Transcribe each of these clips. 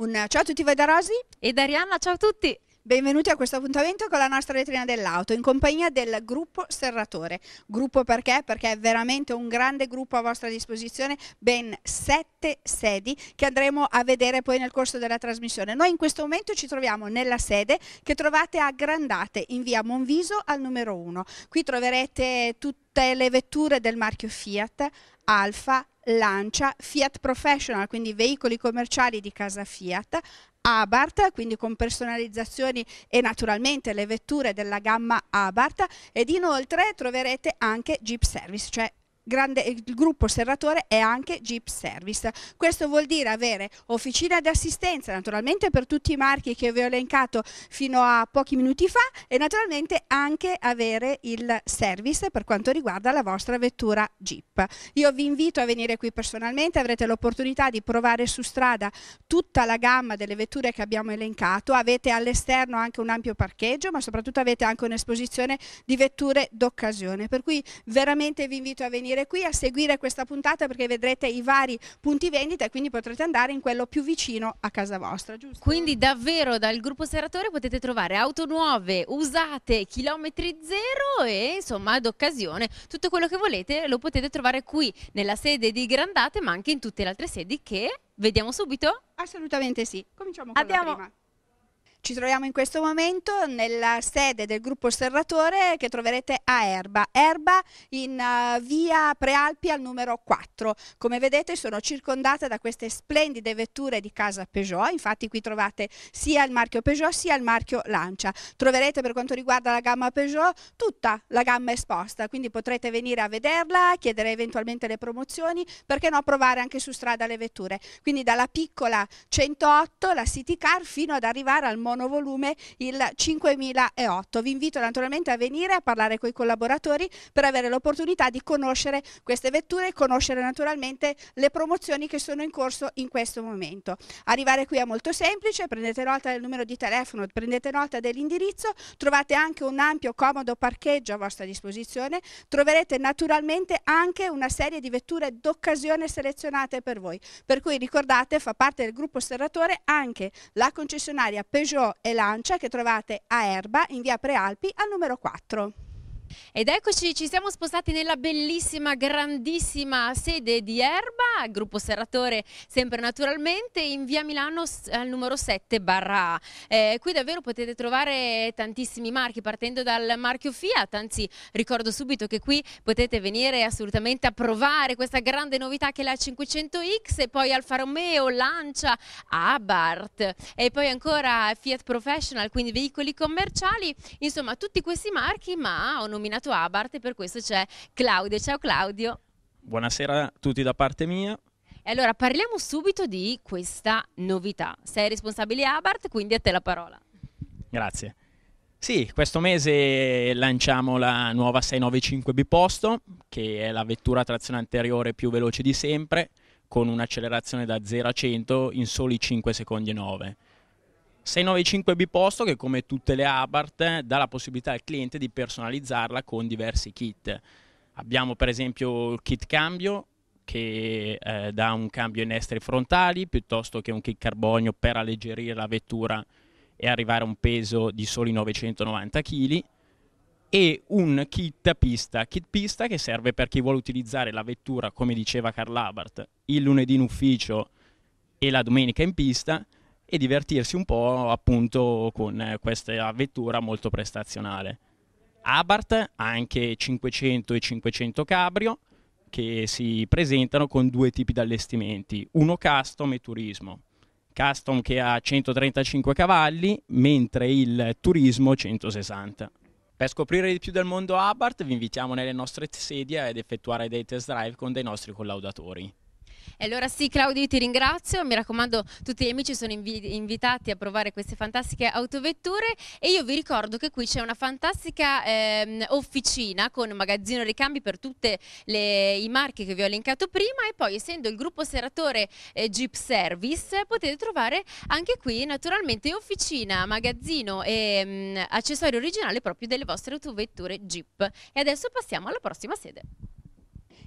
Un ciao a tutti voi da Rosy e da Arianna, ciao a tutti! Benvenuti a questo appuntamento con la nostra vetrina dell'auto in compagnia del gruppo Serratore. Gruppo perché? Perché è veramente un grande gruppo a vostra disposizione, ben sette sedi che andremo a vedere poi nel corso della trasmissione. Noi in questo momento ci troviamo nella sede che trovate a Grandate in via Monviso al numero 1. Qui troverete tutte le vetture del marchio Fiat, Alfa, Lancia, Fiat Professional, quindi veicoli commerciali di casa Fiat, Abarth, quindi con personalizzazioni e naturalmente le vetture della gamma Abarth ed inoltre troverete anche Jeep Service, cioè grande, eh, il gruppo serratore è anche Jeep Service. Questo vuol dire avere officina di assistenza naturalmente per tutti i marchi che vi ho elencato fino a pochi minuti fa e naturalmente anche avere il service per quanto riguarda la vostra vettura Jeep. Io vi invito a venire qui personalmente, avrete l'opportunità di provare su strada tutta la gamma delle vetture che abbiamo elencato, avete all'esterno anche un ampio parcheggio ma soprattutto avete anche un'esposizione di vetture d'occasione per cui veramente vi invito a venire venire qui a seguire questa puntata perché vedrete i vari punti vendita e quindi potrete andare in quello più vicino a casa vostra, giusto? Quindi davvero dal gruppo Seratore potete trovare auto nuove, usate, chilometri zero e insomma d'occasione tutto quello che volete lo potete trovare qui nella sede di Grandate ma anche in tutte le altre sedi che vediamo subito? Assolutamente sì, cominciamo con Andiamo. la prima. Ci troviamo in questo momento nella sede del gruppo Serratore che troverete a Erba, Erba in eh, via Prealpi al numero 4. Come vedete sono circondata da queste splendide vetture di casa Peugeot, infatti qui trovate sia il marchio Peugeot sia il marchio Lancia. Troverete per quanto riguarda la gamma Peugeot tutta la gamma esposta, quindi potrete venire a vederla, chiedere eventualmente le promozioni, perché no provare anche su strada le vetture. Quindi dalla piccola 108, la City Car, fino ad arrivare al monovolume il 5008. Vi invito naturalmente a venire a parlare con i collaboratori per avere l'opportunità di conoscere queste vetture e conoscere naturalmente le promozioni che sono in corso in questo momento. Arrivare qui è molto semplice, prendete nota del numero di telefono, prendete nota dell'indirizzo, trovate anche un ampio comodo parcheggio a vostra disposizione, troverete naturalmente anche una serie di vetture d'occasione selezionate per voi, per cui ricordate fa parte del gruppo serratore anche la concessionaria Peugeot Giro e Lancia che trovate a Erba in via Prealpi al numero 4. Ed eccoci, ci siamo spostati nella bellissima, grandissima sede di Erba, gruppo serratore sempre naturalmente, in via Milano al numero 7 barra A. Eh, qui davvero potete trovare tantissimi marchi, partendo dal marchio Fiat, anzi ricordo subito che qui potete venire assolutamente a provare questa grande novità che è la 500X e poi Alfa Romeo, Lancia, Abarth e poi ancora Fiat Professional, quindi veicoli commerciali, insomma tutti questi marchi ma ho nominato Abart e per questo c'è Claudio. Ciao Claudio. Buonasera a tutti da parte mia. E allora parliamo subito di questa novità. Sei responsabile Abart, quindi a te la parola. Grazie. Sì, questo mese lanciamo la nuova 695 Biposto, che è la vettura a trazione anteriore più veloce di sempre, con un'accelerazione da 0 a 100 in soli 5 secondi e 9 695 Biposto che come tutte le Abarth eh, dà la possibilità al cliente di personalizzarla con diversi kit. Abbiamo per esempio il kit cambio che eh, dà un cambio in estri frontali piuttosto che un kit carbonio per alleggerire la vettura e arrivare a un peso di soli 990 kg e un kit pista, kit pista che serve per chi vuole utilizzare la vettura come diceva Carl Abarth il lunedì in ufficio e la domenica in pista e divertirsi un po' appunto con eh, questa vettura molto prestazionale. Abarth ha anche 500 e 500 Cabrio che si presentano con due tipi di allestimenti, uno custom e turismo. Custom che ha 135 cavalli, mentre il turismo 160. Per scoprire di più del mondo Abarth vi invitiamo nelle nostre sedie ed effettuare dei test drive con dei nostri collaudatori. E allora sì Claudio ti ringrazio, mi raccomando tutti gli amici sono invi invitati a provare queste fantastiche autovetture e io vi ricordo che qui c'è una fantastica ehm, officina con magazzino ricambi per tutti i marchi che vi ho elencato prima e poi essendo il gruppo seratore eh, Jeep Service potete trovare anche qui naturalmente officina, magazzino e ehm, mh, accessorio originale proprio delle vostre autovetture Jeep. E adesso passiamo alla prossima sede.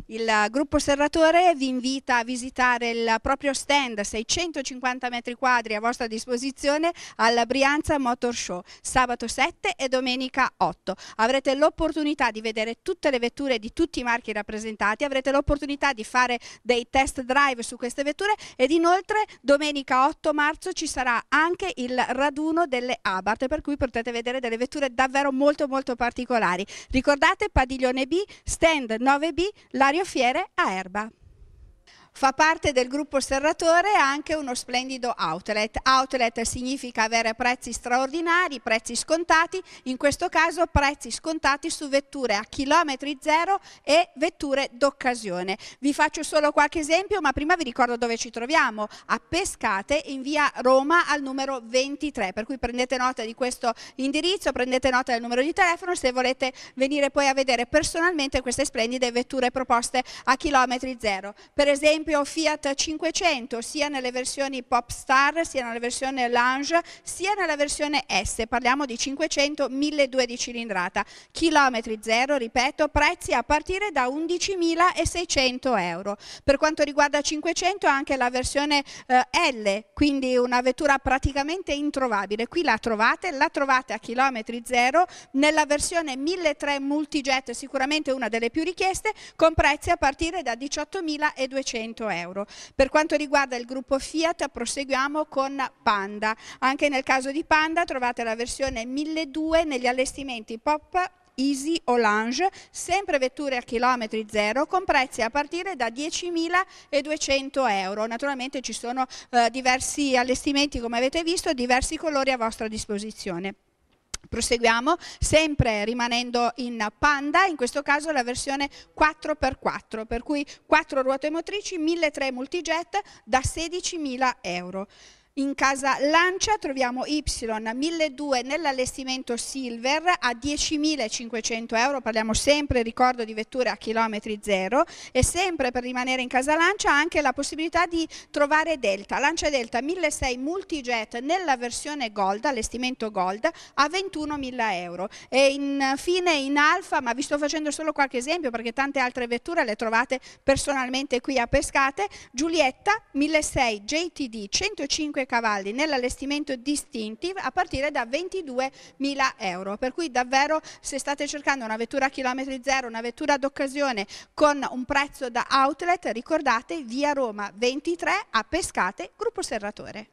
Il gruppo Serratore vi invita a visitare il proprio stand 650 metri quadri a vostra disposizione alla Brianza Motor Show sabato 7 e domenica 8. Avrete l'opportunità di vedere tutte le vetture di tutti i marchi rappresentati, avrete l'opportunità di fare dei test drive su queste vetture ed inoltre domenica 8 marzo ci sarà anche il raduno delle Abarth per cui potrete vedere delle vetture davvero molto molto particolari. Ricordate padiglione B, stand 9B, la Mario Fiere a Erba. Fa parte del gruppo Serratore anche uno splendido outlet. Outlet significa avere prezzi straordinari, prezzi scontati, in questo caso prezzi scontati su vetture a chilometri zero e vetture d'occasione. Vi faccio solo qualche esempio, ma prima vi ricordo dove ci troviamo, a Pescate in via Roma al numero 23, per cui prendete nota di questo indirizzo, prendete nota del numero di telefono se volete venire poi a vedere personalmente queste splendide vetture proposte a chilometri zero. Per esempio esempio Fiat 500 sia nelle versioni Popstar, sia nella versione Lange, sia nella versione S, parliamo di 500 1200 di cilindrata, chilometri zero, ripeto, prezzi a partire da 11.600 euro. Per quanto riguarda 500 anche la versione eh, L, quindi una vettura praticamente introvabile, qui la trovate, la trovate a chilometri zero, nella versione 1300 multijet sicuramente una delle più richieste, con prezzi a partire da 18.200 100 euro. Per quanto riguarda il gruppo Fiat proseguiamo con Panda. Anche nel caso di Panda trovate la versione 1200 negli allestimenti pop Easy o Lange, sempre vetture a chilometri zero, con prezzi a partire da 10.200 euro. Naturalmente ci sono eh, diversi allestimenti, come avete visto, diversi colori a vostra disposizione. Proseguiamo sempre rimanendo in Panda, in questo caso la versione 4x4, per cui 4 ruote motrici, 1.300 multijet da 16.000 euro. In casa Lancia troviamo y 1002 nell'allestimento Silver a 10.500 euro, parliamo sempre, ricordo, di vetture a chilometri zero e sempre per rimanere in casa Lancia anche la possibilità di trovare Delta. Lancia Delta 1.600 Multijet nella versione Gold, allestimento Gold a 21.000 euro. E infine in Alfa, ma vi sto facendo solo qualche esempio perché tante altre vetture le trovate personalmente qui a Pescate, Giulietta 1.600 JTD 105 5 cavalli nell'allestimento distinctive a partire da 22.000 euro. Per cui davvero se state cercando una vettura a chilometri zero, una vettura d'occasione con un prezzo da outlet, ricordate via Roma 23 a Pescate, gruppo Serratore.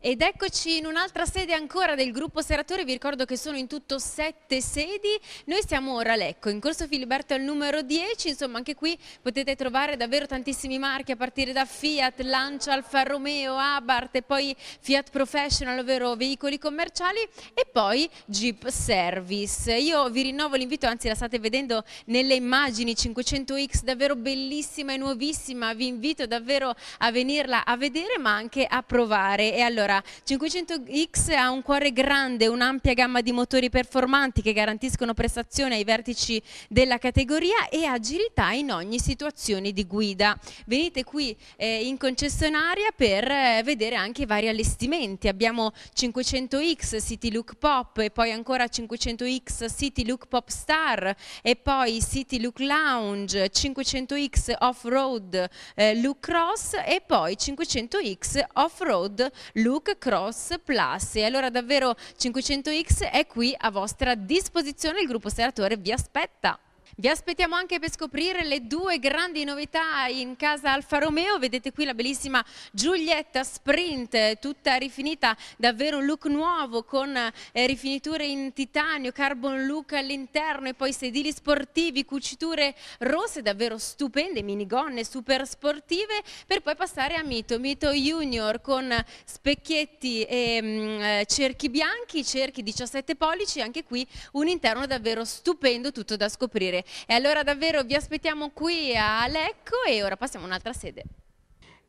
Ed eccoci in un'altra sede ancora del gruppo Seratore, vi ricordo che sono in tutto sette sedi, noi siamo ora a Lecco, in corso Filiberto al numero 10, insomma anche qui potete trovare davvero tantissimi marchi a partire da Fiat, Lancia, Alfa Romeo, Abarth e poi Fiat Professional, ovvero veicoli commerciali e poi Jeep Service. Io vi rinnovo l'invito, anzi la state vedendo nelle immagini 500X, davvero bellissima e nuovissima, vi invito davvero a venirla a vedere ma anche a provare. E allora 500X ha un cuore grande, un'ampia gamma di motori performanti che garantiscono prestazione ai vertici della categoria e agilità in ogni situazione di guida. Venite qui eh, in concessionaria per eh, vedere anche i vari allestimenti. Abbiamo 500X City Look Pop e poi ancora 500X City Look Pop Star e poi City Look Lounge, 500X Off-Road eh, Look Cross e poi 500X Off-Road Look Look Cross Plus. E allora davvero 500X è qui a vostra disposizione, il gruppo Seratore vi aspetta. Vi aspettiamo anche per scoprire le due grandi novità in casa Alfa Romeo. Vedete qui la bellissima Giulietta Sprint, tutta rifinita, davvero un look nuovo con eh, rifiniture in titanio, carbon look all'interno e poi sedili sportivi, cuciture rosse davvero stupende, minigonne super sportive per poi passare a Mito, Mito Junior con specchietti e mh, mm, eh, cerchi bianchi, cerchi 17 pollici, anche qui un interno davvero stupendo, tutto da scoprire. E allora davvero vi aspettiamo qui a Lecco e ora passiamo a un'altra sede.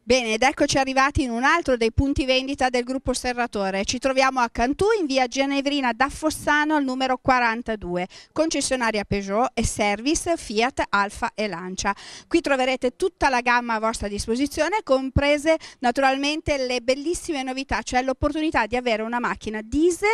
Bene, ed eccoci arrivati in un altro dei punti vendita del gruppo Serratore. Ci troviamo a Cantù in via Genevrina da Fossano al numero 42, concessionaria Peugeot e service Fiat, Alfa e Lancia. Qui troverete tutta la gamma a vostra disposizione, comprese naturalmente le bellissime novità, cioè l'opportunità di avere una macchina diesel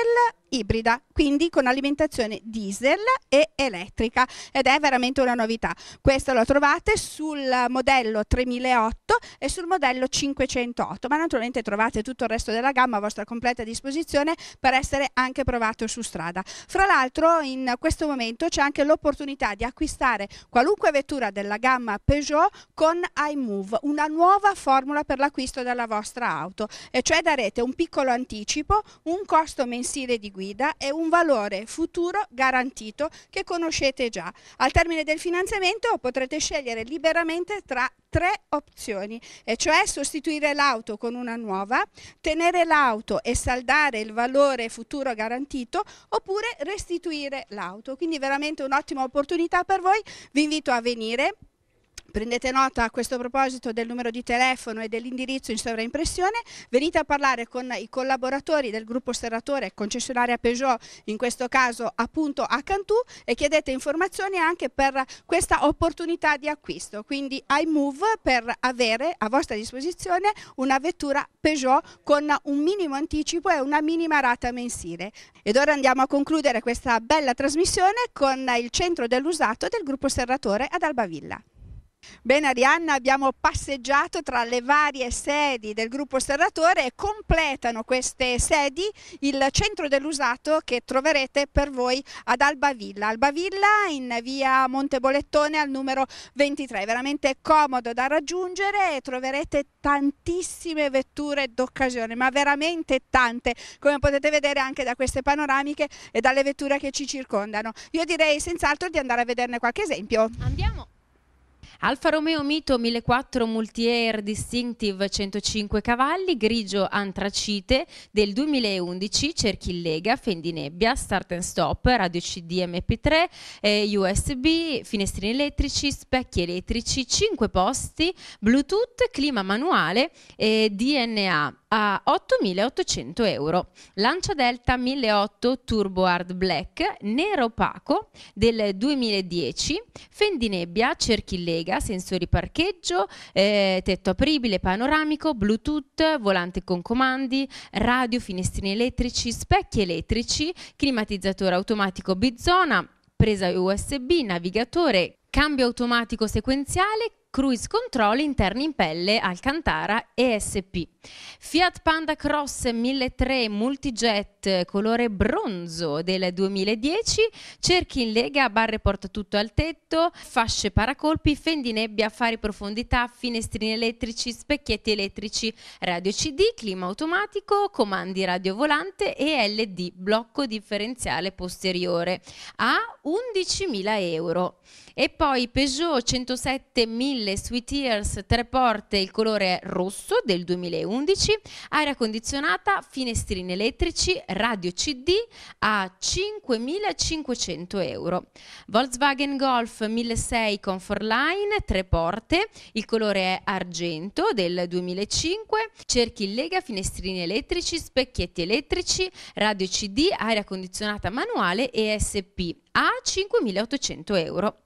ibrida, quindi con alimentazione diesel e elettrica ed è veramente una novità. Questo lo trovate sul modello 3008 e sul modello 508, ma naturalmente trovate tutto il resto della gamma a vostra completa disposizione per essere anche provato su strada. Fra l'altro in questo momento c'è anche l'opportunità di acquistare qualunque vettura della gamma Peugeot con iMove, una nuova formula per l'acquisto della vostra auto, e cioè darete un piccolo anticipo, un costo mensile di guida guida e un valore futuro garantito che conoscete già. Al termine del finanziamento potrete scegliere liberamente tra tre opzioni, e cioè sostituire l'auto con una nuova, tenere l'auto e saldare il valore futuro garantito oppure restituire l'auto. Quindi veramente un'ottima opportunità per voi, vi invito a venire Prendete nota a questo proposito del numero di telefono e dell'indirizzo in sovraimpressione, venite a parlare con i collaboratori del gruppo serratore concessionaria Peugeot, in questo caso appunto a Cantù e chiedete informazioni anche per questa opportunità di acquisto, quindi iMove per avere a vostra disposizione una vettura Peugeot con un minimo anticipo e una minima rata mensile. Ed ora andiamo a concludere questa bella trasmissione con il centro dell'usato del gruppo serratore ad Albavilla. Bene Arianna, abbiamo passeggiato tra le varie sedi del gruppo Serratore e completano queste sedi il centro dell'usato che troverete per voi ad Albavilla. Albavilla in via Montebolettone al numero 23, veramente comodo da raggiungere e troverete tantissime vetture d'occasione, ma veramente tante, come potete vedere anche da queste panoramiche e dalle vetture che ci circondano. Io direi senz'altro di andare a vederne qualche esempio. Andiamo! Alfa Romeo Mito 1004 Multi-Air Distinctive 105 cavalli, grigio antracite del 2011, cerchi in cerchillega, fendinebbia, start and stop, radio CD MP3, eh, USB, finestrini elettrici, specchi elettrici, 5 posti, Bluetooth, clima manuale e eh, DNA a 8.800 euro. Lancia Delta 1.8 Turbo Hard Black, nero opaco del 2010, fendinebbia, cerchi lega, sensori parcheggio, eh, tetto apribile, panoramico, bluetooth, volante con comandi, radio, finestrini elettrici, specchi elettrici, climatizzatore automatico bizona, presa USB, navigatore, cambio automatico sequenziale cruise control interni in pelle Alcantara ESP. Fiat Panda Cross 1003 Multijet colore bronzo del 2010, cerchi in lega, barre porta tutto al tetto, fasce paracolpi, fendi nebbia, fari profondità, finestrini elettrici, specchietti elettrici, radio CD, clima automatico, comandi radio volante e LD, blocco differenziale posteriore, a 11.000 euro. E poi Peugeot 107 1000 Sweet Ears, tre porte, il colore rosso del 2011, aria condizionata, finestrini elettrici, radio CD a 5.500 euro. Volkswagen Golf 1006 Comfort Line, tre porte, il colore è argento del 2005, cerchi in lega, finestrini elettrici, specchietti elettrici, radio CD, aria condizionata manuale ESP a 5.800 euro.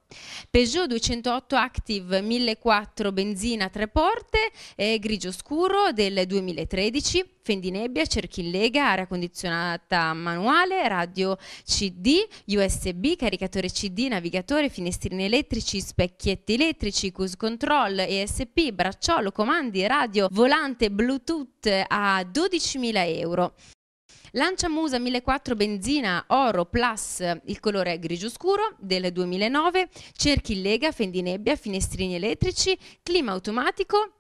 Peugeot 208 Active 1004 benzina 3 porte, eh, grigio scuro del 2013, fendinebbia, cerchi in lega, aria condizionata manuale, radio CD, USB, caricatore CD, navigatore, finestrini elettrici, specchietti elettrici, cruise control, ESP, bracciolo, comandi, radio, volante Bluetooth a 12.000 euro. Lancia Musa 1004 benzina oro plus il colore grigio scuro del 2009, cerchi in lega, fendinebbia, finestrini elettrici, clima automatico,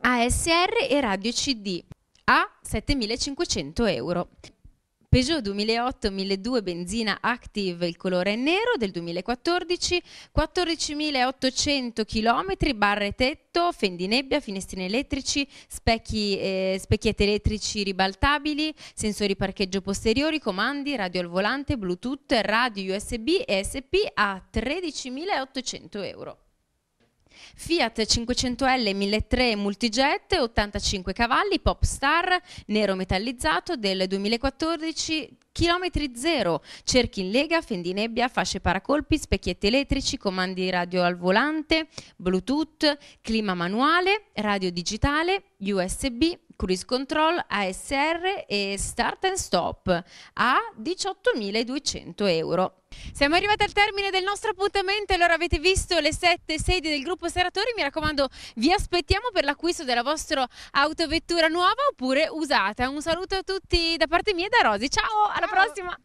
ASR e radio CD a 7500 euro. Peugeot 2008 1002 benzina Active, il colore è nero del 2014, 14.800 km, barre tetto, fendi nebbia, finestrini elettrici, specchi, eh, specchietti elettrici ribaltabili, sensori parcheggio posteriori, comandi, radio al volante, bluetooth, radio USB e SP a 13.800 euro. Fiat 500L 1003 Multijet 85 cavalli Popstar nero metallizzato del 2014 chilometri zero, cerchi in lega, fendi nebbia, fasce paracolpi, specchietti elettrici, comandi radio al volante, bluetooth, clima manuale, radio digitale, USB, cruise control, ASR e start and stop a 18.200 euro. Siamo arrivati al termine del nostro appuntamento, allora avete visto le sette sedi del gruppo Seratori, mi raccomando vi aspettiamo per l'acquisto della vostra autovettura nuova oppure usata. Un saluto a tutti da parte mia e da Rosy, ciao, alla prossima!